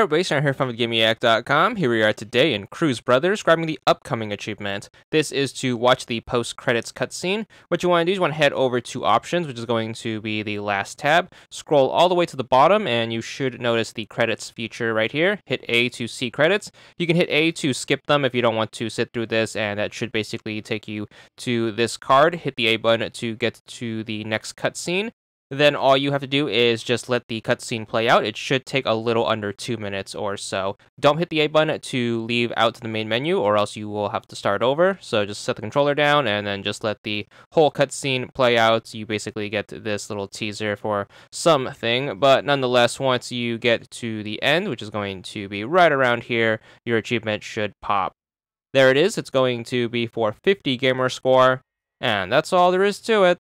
I'm here from GameAct.com. Here we are today in Cruise Brothers, grabbing the upcoming achievement. This is to watch the post-credits cutscene. What you want to do is you want to head over to Options, which is going to be the last tab. Scroll all the way to the bottom, and you should notice the credits feature right here. Hit A to see credits. You can hit A to skip them if you don't want to sit through this, and that should basically take you to this card. Hit the A button to get to the next cutscene then all you have to do is just let the cutscene play out. It should take a little under two minutes or so. Don't hit the A button to leave out to the main menu or else you will have to start over. So just set the controller down and then just let the whole cutscene play out. You basically get this little teaser for something, but nonetheless, once you get to the end, which is going to be right around here, your achievement should pop. There it is, it's going to be for 50 gamer score, and that's all there is to it.